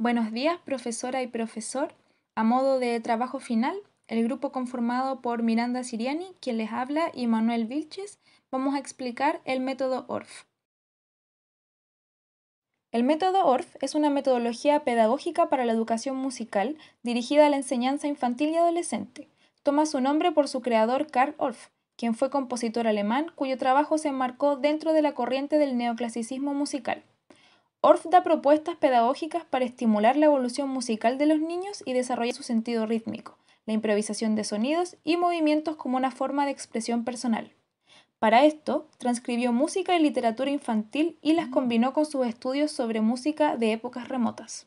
Buenos días, profesora y profesor. A modo de trabajo final, el grupo conformado por Miranda Siriani, quien les habla, y Manuel Vilches, vamos a explicar el método ORF. El método ORF es una metodología pedagógica para la educación musical dirigida a la enseñanza infantil y adolescente. Toma su nombre por su creador Karl Orff, quien fue compositor alemán cuyo trabajo se marcó dentro de la corriente del neoclasicismo musical. Orff da propuestas pedagógicas para estimular la evolución musical de los niños y desarrollar su sentido rítmico, la improvisación de sonidos y movimientos como una forma de expresión personal. Para esto, transcribió música y literatura infantil y las combinó con sus estudios sobre música de épocas remotas.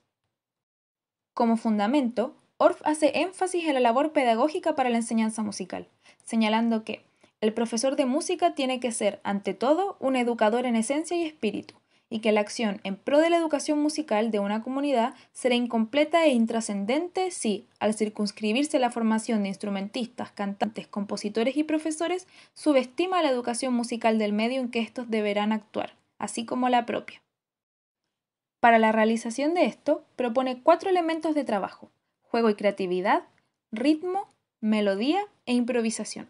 Como fundamento, Orff hace énfasis en la labor pedagógica para la enseñanza musical, señalando que el profesor de música tiene que ser, ante todo, un educador en esencia y espíritu y que la acción en pro de la educación musical de una comunidad será incompleta e intrascendente si, al circunscribirse la formación de instrumentistas, cantantes, compositores y profesores, subestima la educación musical del medio en que estos deberán actuar, así como la propia. Para la realización de esto, propone cuatro elementos de trabajo, juego y creatividad, ritmo, melodía e improvisación.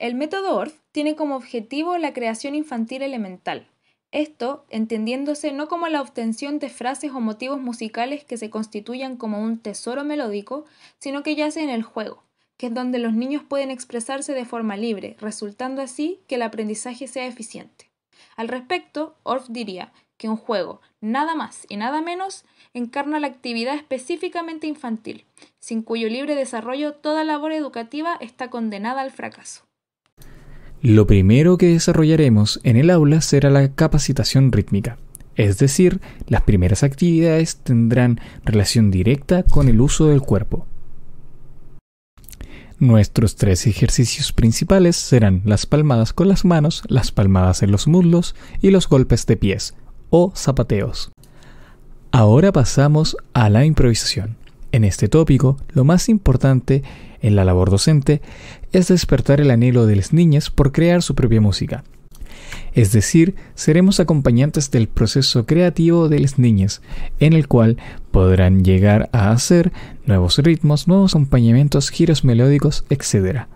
El método Orff tiene como objetivo la creación infantil elemental, esto entendiéndose no como la obtención de frases o motivos musicales que se constituyan como un tesoro melódico, sino que yace en el juego, que es donde los niños pueden expresarse de forma libre, resultando así que el aprendizaje sea eficiente. Al respecto, Orff diría que un juego, nada más y nada menos, encarna la actividad específicamente infantil, sin cuyo libre desarrollo toda labor educativa está condenada al fracaso. Lo primero que desarrollaremos en el aula será la capacitación rítmica, es decir, las primeras actividades tendrán relación directa con el uso del cuerpo. Nuestros tres ejercicios principales serán las palmadas con las manos, las palmadas en los muslos y los golpes de pies o zapateos. Ahora pasamos a la improvisación. En este tópico, lo más importante en la labor docente es despertar el anhelo de las niñas por crear su propia música. Es decir, seremos acompañantes del proceso creativo de las niñas, en el cual podrán llegar a hacer nuevos ritmos, nuevos acompañamientos, giros melódicos, etc.